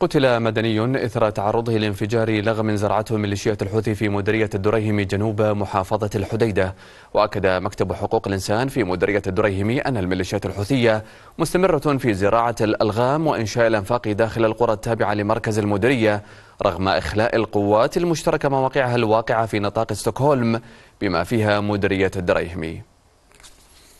قتل مدني إثر تعرضه لانفجار لغم زرعته ميليشيات الحوثي في مديرية الدريهمي جنوب محافظة الحديدة وأكد مكتب حقوق الإنسان في مديرية الدريهمي أن الميليشيات الحوثية مستمرة في زراعة الألغام وإنشاء الأنفاق داخل القرى التابعة لمركز المديرية رغم إخلاء القوات المشتركة مواقعها الواقعة في نطاق ستوكهولم بما فيها مديرية الدريهمي